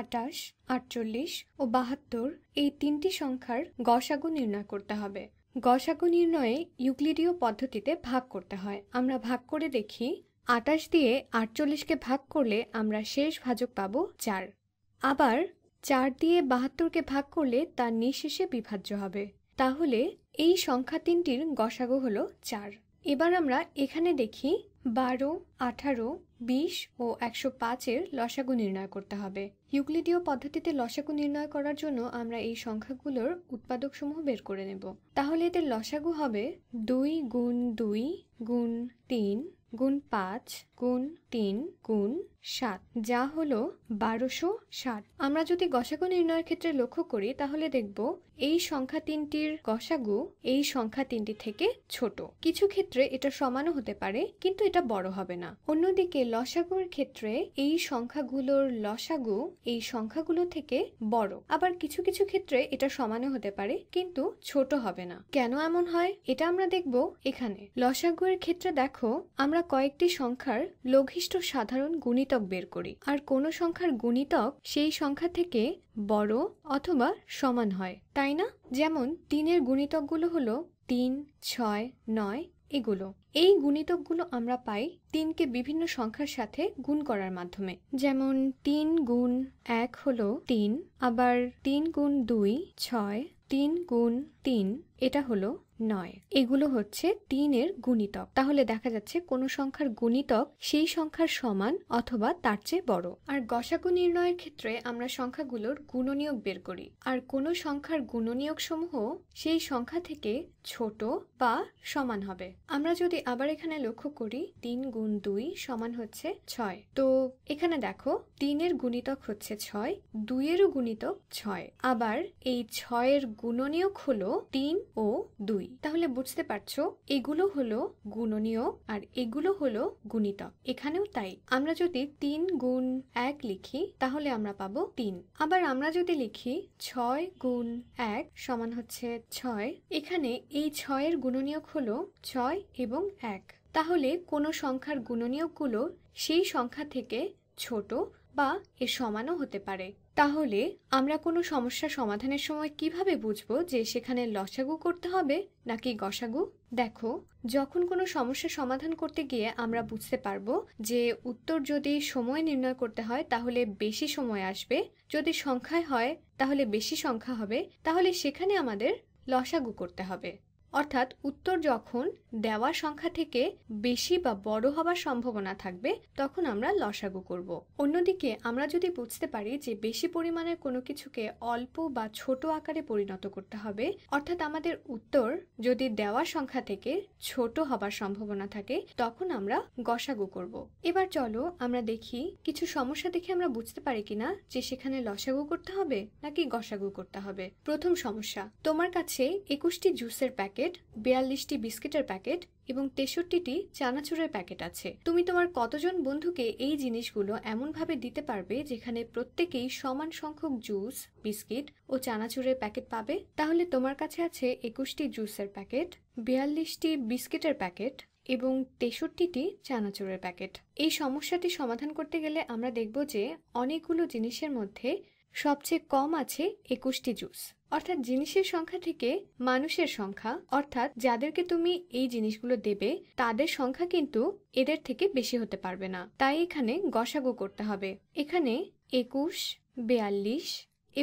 আটাশ আটচল্লিশ ও বাহাত্তর এই তিনটি সংখ্যার গসাগু নির্ণয় করতে হবে গসাগু নির্ণয়ে ইউক্লিডীয় পদ্ধতিতে ভাগ করতে হয় আমরা ভাগ করে দেখি আটাশ দিয়ে আটচল্লিশকে ভাগ করলে আমরা শেষ ভাজক পাব চার আবার চার দিয়ে বাহাত্তরকে ভাগ করলে তা নিঃশেষে বিভাজ্য হবে তাহলে এই সংখ্যা তিনটির গসাগু হলো চার এবার আমরা এখানে দেখি বারো আঠারো বিশ ও একশো পাঁচের লসাগু নির্ণয় করতে হবে ইউক্লিডীয় পদ্ধতিতে লসাগু নির্ণয় করার জন্য আমরা এই সংখ্যাগুলোর উৎপাদকসমূহ বের করে নেব তাহলে এদের লসাগু হবে দুই গুণ দুই গুণ তিন গুণ পাঁচ গুণ তিন গুণ সাত যা হলো বারোশো ষাট আমরা যদি গসাগু নির্ণয়ের ক্ষেত্রে লক্ষ্য করি তাহলে দেখব এই সংখ্যা তিনটির গসাগু এই সংখ্যা তিনটি থেকে ছোট কিছু ক্ষেত্রে এটা সমানও হতে পারে কিন্তু এটা বড় হবে না অন্যদিকে লসাগুর ক্ষেত্রে এই সংখ্যাগুলোর লসাগু এই সংখ্যাগুলো থেকে বড় আবার কিছু কিছু ক্ষেত্রে এটা সমানও হতে পারে কিন্তু ছোট হবে না কেন এমন হয় এটা আমরা দেখব এখানে লসাগুয়ের ক্ষেত্রে দেখো আমরা আমরা কয়েকটি সংখ্যার লঘিষ্ঠ সাধারণ গুণিতক বের করি আর কোনো সংখ্যার গুণিতক সেই সংখ্যা থেকে বড় অথবা সমান হয় তাই না যেমন তিনের গুণিতকগুলো হলো তিন ছয় নয় এগুলো এই গুণিতকগুলো আমরা পাই তিনকে বিভিন্ন সংখ্যার সাথে গুণ করার মাধ্যমে যেমন তিন গুণ এক হলো তিন আবার তিন গুণ দুই ছয় তিন গুণ তিন এটা হলো নয় এগুলো হচ্ছে তিনের গুণিতক তাহলে দেখা যাচ্ছে কোনো সংখ্যার গুণিতক সেই সংখ্যার সমান অথবা তার চেয়ে বড় আর গসাগু নির্ণয়ের ক্ষেত্রে আমরা সংখ্যাগুলোর গুণনীয়ক বের করি আর কোনো সংখ্যার গুণনীয়ক সমূহ সেই সংখ্যা থেকে ছোট বা সমান হবে আমরা যদি আবার এখানে লক্ষ্য করি তিন গুণ দুই সমান হচ্ছে ছয় তো এখানে দেখো তিনের গুণিতক হচ্ছে ছয় দুইয়েরও গুণিতক ছয় আবার এই ছয়ের গুণনীয়ক হলো তিন ও দুই দুই তাহলে বুঝতে পারছো এগুলো হলো গুণনীয় আর এগুলো হলো গুণিতক এখানেও তাই আমরা যদি তিন গুণ এক লিখি তাহলে আমরা পাবো তিন আবার আমরা যদি লিখি ছয় গুণ এক সমান হচ্ছে ছয় এখানে এই ছয়ের গুণনীয়ক হলো ছয় এবং এক তাহলে কোনো সংখ্যার গুণনীয়কগুলো সেই সংখ্যা থেকে ছোট বা এর সমানও হতে পারে তাহলে আমরা কোনো সমস্যা সমাধানের সময় কিভাবে বুঝব যে সেখানে লসাগু করতে হবে নাকি গসাগু দেখো যখন কোনো সমস্যা সমাধান করতে গিয়ে আমরা বুঝতে পারবো যে উত্তর যদি সময় নির্ণয় করতে হয় তাহলে বেশি সময় আসবে যদি সংখ্যায় হয় তাহলে বেশি সংখ্যা হবে তাহলে সেখানে আমাদের লসাগু করতে হবে অর্থাৎ উত্তর যখন দেওয়া সংখ্যা থেকে বেশি বা বড় হবার সম্ভাবনা থাকবে তখন আমরা লসাগু করব। অন্যদিকে আমরা যদি বুঝতে পারি যে বেশি পরিমাণের কোনো কিছুকে অল্প বা ছোট আকারে পরিণত করতে হবে অর্থাৎ আমাদের উত্তর যদি দেওয়া সংখ্যা থেকে ছোট হবার সম্ভাবনা থাকে তখন আমরা গসাগু করব। এবার চলো আমরা দেখি কিছু সমস্যা দেখে আমরা বুঝতে পারি কিনা যে সেখানে লসাগু করতে হবে নাকি গসাগু করতে হবে প্রথম সমস্যা তোমার কাছে একুশটি জুসের প্যাকেট প্যাকেট বিয়াল্লিশটি বিস্কিটের প্যাকেট এবং তেষট্টিটি চানাচুরের প্যাকেট আছে তুমি তোমার কতজন বন্ধুকে এই জিনিসগুলো এমনভাবে দিতে পারবে যেখানে প্রত্যেকেই সমান সংখ্যক জুস বিস্কিট ও চানাচুরের প্যাকেট পাবে তাহলে তোমার কাছে আছে একুশটি জুসের প্যাকেট বিয়াল্লিশটি বিস্কিটের প্যাকেট এবং তেষট্টিটি চানাচুরের প্যাকেট এই সমস্যাটি সমাধান করতে গেলে আমরা দেখব যে অনেকগুলো জিনিসের মধ্যে সবচেয়ে কম আছে একুশটি জুস অর্থাৎ জিনিসের সংখ্যা থেকে মানুষের সংখ্যা অর্থাৎ যাদেরকে তুমি এই জিনিসগুলো দেবে তাদের সংখ্যা কিন্তু এদের থেকে বেশি হতে পারবে না তাই এখানে গসাগু করতে হবে এখানে একুশ বেয়াল্লিশ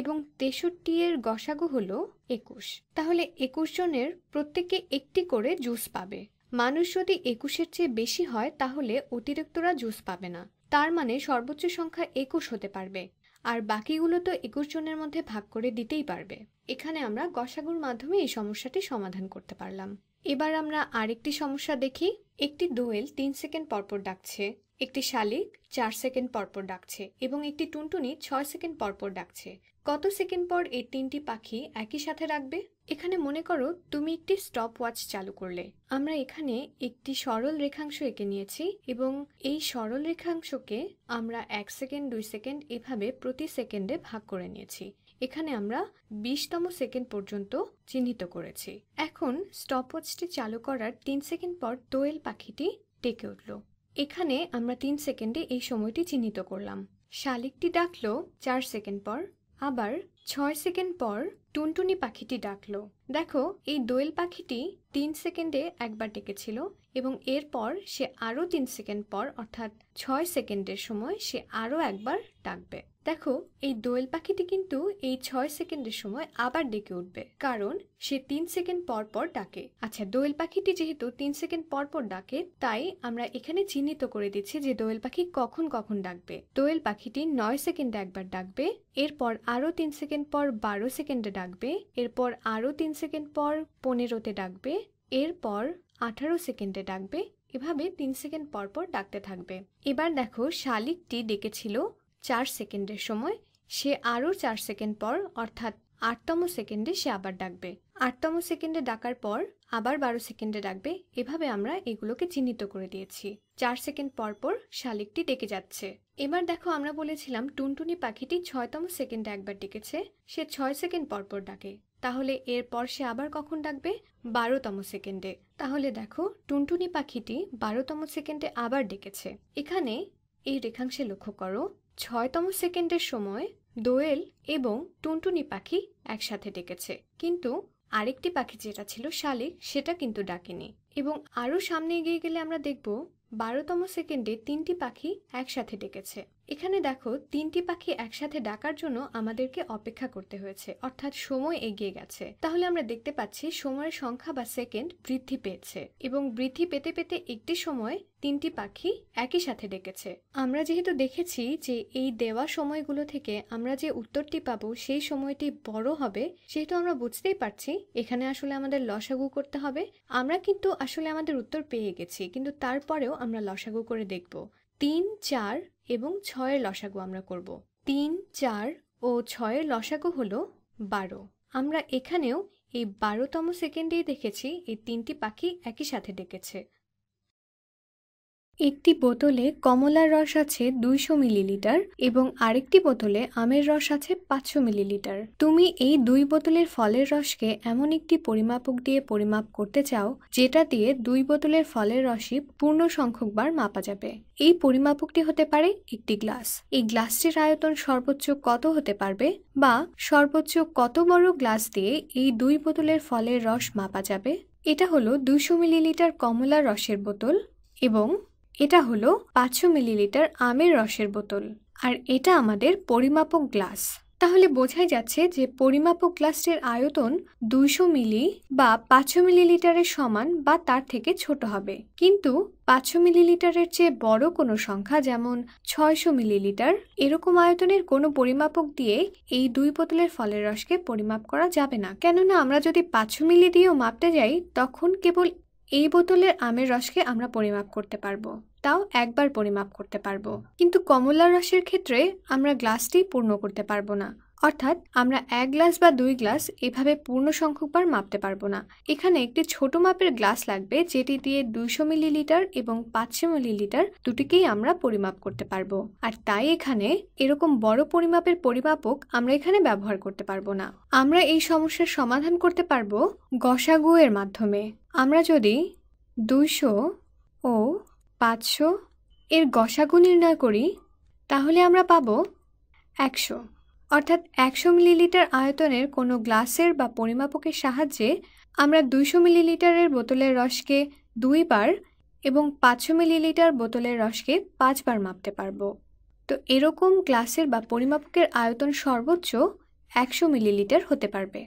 এবং তেষট্টি এর গসাগু হল একুশ তাহলে একুশ জনের প্রত্যেকে একটি করে জুস পাবে মানুষ যদি একুশের চেয়ে বেশি হয় তাহলে অতিরিক্তরা জুস পাবে না তার মানে সর্বোচ্চ সংখ্যা একুশ হতে পারবে আর বাকিগুলো তো একুশ জনের মধ্যে ভাগ করে দিতেই পারবে এখানে আমরা গসাগুর মাধ্যমে এই সমস্যাটি সমাধান করতে পারলাম এবার আমরা আরেকটি সমস্যা দেখি একটি দোয়েল তিন সেকেন্ড পরপর ডাকছে একটি শালিক চার সেকেন্ড পরপর ডাকছে এবং একটি টুনটুনি ছয় সেকেন্ড পরপর ডাকছে কত সেকেন্ড পর এই তিনটি পাখি একই সাথে রাখবে এখানে মনে করো তুমি একটি স্টপ ওয়াচ চালু করলে আমরা এখানে একটি সরল রেখাংশ এঁকে নিয়েছি এবং এই সরল রেখাংশকে আমরা এক সেকেন্ড দুই সেকেন্ড এভাবে প্রতি সেকেন্ডে ভাগ করে নিয়েছি এখানে আমরা বিশতম সেকেন্ড পর্যন্ত চিহ্নিত করেছি এখন স্টপ ওয়াচটি চালু করার তিন সেকেন্ড পর দোয়েল পাখিটি ডেকে উঠল এখানে আমরা তিন সেকেন্ডে এই সময়টি চিহ্নিত করলাম শালিকটি ডাকলো চার সেকেন্ড পর আবার ছয় সেকেন্ড পর টুনটুনি পাখিটি ডাকলো দেখো এই দোয়েল পাখিটি তিন সেকেন্ডে একবার ডেকেছিল এবং এরপর সে আরও তিন সেকেন্ড পর অর্থাৎ ছয় সেকেন্ডের সময় সে আরও একবার ডাকবে দেখো এই দোয়েল পাখিটি কিন্তু এই ছয় সেকেন্ডের সময় আবার ডেকে উঠবে কারণ সে তিন সেকেন্ড পর পর ডাকে আচ্ছা দোয়েল পাখিটি যেহেতু তিন সেকেন্ড পর পর ডাকে তাই আমরা এখানে চিহ্নিত করে দিচ্ছি যে দোয়েল পাখি কখন কখন ডাকবে দোয়েল পাখিটি নয় সেকেন্ডে একবার ডাকবে এরপর আরও তিন সেকেন্ড পর বারো সেকেন্ডে ডাকবে এরপর আরও তিন সেকেন্ড পর পনেরোতে ডাকবে এরপর আঠারো সেকেন্ডে ডাকবে এভাবে তিন সেকেন্ড পর পর ডাকতে থাকবে এবার দেখো শালিকটি ডেকেছিল চার সেকেন্ডের সময় সে আরও চার সেকেন্ড পর অর্থাৎ আটতম সেকেন্ডে সে আবার ডাকবে আটতম সেকেন্ডে ডাকার পর আবার বারো সেকেন্ডে ডাকবে এভাবে আমরা এগুলোকে চিহ্নিত করে দিয়েছি চার সেকেন্ড পর পর শালিকটি ডেকে যাচ্ছে এবার দেখো আমরা বলেছিলাম টুনটুনি পাখিটি ছয়তম সেকেন্ডে একবার ডেকেছে সে ছয় সেকেন্ড পর পর ডাকে তাহলে এরপর সে আবার কখন ডাকবে বারোতম সেকেন্ডে তাহলে দেখো টুনটুনি পাখিটি বারোতম সেকেন্ডে আবার ডেকেছে এখানে এই রেখাংশে লক্ষ্য করো ছয়তম সেকেন্ডের সময় দোয়েল এবং টুনটুনি পাখি একসাথে ডেকেছে কিন্তু আরেকটি পাখি যেটা ছিল শালিক সেটা কিন্তু ডাকেনি এবং আরও সামনে এগিয়ে গেলে আমরা দেখব বারোতম সেকেন্ডে তিনটি পাখি একসাথে ডেকেছে এখানে দেখো তিনটি পাখি একসাথে ডাকার জন্য আমাদেরকে অপেক্ষা করতে হয়েছে অর্থাৎ সময় এগিয়ে গেছে তাহলে আমরা দেখতে পাচ্ছি সময়ের সংখ্যা বা সেকেন্ড বৃদ্ধি পেয়েছে এবং বৃদ্ধি পেতে পেতে একটি সময় তিনটি পাখি একই সাথে ডেকেছে আমরা যেহেতু দেখেছি যে এই দেওয়া সময়গুলো থেকে আমরা যে উত্তরটি পাব সেই সময়টি বড় হবে সেহেতু আমরা বুঝতেই পারছি এখানে আসলে আমাদের লসাগু করতে হবে আমরা কিন্তু আসলে আমাদের উত্তর পেয়ে গেছি কিন্তু তারপরেও আমরা লসাগু করে দেখব তিন চার এবং ছয়ের লসাগু আমরা করব তিন চার ও ছয়ের লসাগু হলো বারো আমরা এখানেও এই বারোতম সেকেন্ডেই দেখেছি এই তিনটি পাখি একই সাথে ডেকেছে একটি বোতলে কমলার রস আছে দুইশো মিলিলিটার এবং আরেকটি বোতলে আমের রস আছে পাঁচশো মিলিলিটার তুমি এই দুই বোতলের ফলের রসকে এমন একটি পরিমাপক দিয়ে পরিমাপ করতে চাও যেটা দিয়ে দুই বোতলের ফলের রসই পূর্ণ সংখ্যকবার মাপা যাবে এই পরিমাপকটি হতে পারে একটি গ্লাস এই গ্লাসটির আয়তন সর্বোচ্চ কত হতে পারবে বা সর্বোচ্চ কত বড় গ্লাস দিয়ে এই দুই বোতলের ফলের রস মাপা যাবে এটা হলো দুশো মিলিলিটার কমলা রসের বোতল এবং এটা হলো পাঁচশো মিলিলিটার আমের রসের বোতল আর এটা আমাদের পরিমাপক গ্লাস তাহলে বোঝাই যাচ্ছে যে পরিমাপক গ্লাসটির আয়তন দুইশো মিলি বা পাঁচশো মিলিলিটারের সমান বা তার থেকে ছোট হবে কিন্তু পাঁচশো মিলিলিটারের চেয়ে বড় কোনো সংখ্যা যেমন ছয়শো মিলিলিটার এরকম আয়তনের কোনো পরিমাপক দিয়ে এই দুই বোতলের ফলের রসকে পরিমাপ করা যাবে না কেননা আমরা যদি পাঁচশো মিলি দিয়েও মাপতে যাই তখন কেবল এই বোতলের আমের রসকে আমরা পরিমাপ করতে পারবো তাও একবার পরিমাপ করতে পারবো কিন্তু কমলার রসের ক্ষেত্রে আমরা গ্লাসটি পূর্ণ করতে পারবো না অর্থাৎ আমরা এক গ্লাস বা দুই গ্লাস এভাবে পূর্ণ সংখ্যকবার মাপতে পারবো না এখানে একটি ছোট মাপের গ্লাস লাগবে যেটি দিয়ে দুইশো মিলিলিটার এবং পাঁচশো মিলিলিটার দুটিকেই আমরা পরিমাপ করতে পারবো আর তাই এখানে এরকম বড় পরিমাপের পরিমাপক আমরা এখানে ব্যবহার করতে পারবো না আমরা এই সমস্যার সমাধান করতে পারবো গসাগু এর মাধ্যমে আমরা যদি দুইশো ও পাঁচশো এর গসাগু নির্ণয় করি তাহলে আমরা পাবো একশো অর্থাৎ একশো মিলিলিটার আয়তনের কোনো গ্লাসের বা পরিমাপকের সাহায্যে আমরা দুইশো মিলিলিটারের বোতলের রসকে দুইবার এবং পাঁচশো মিলিলিটার বোতলের রসকে পাঁচবার মাপতে পারব তো এরকম গ্লাসের বা পরিমাপকের আয়তন সর্বোচ্চ একশো মিলিলিটার হতে পারবে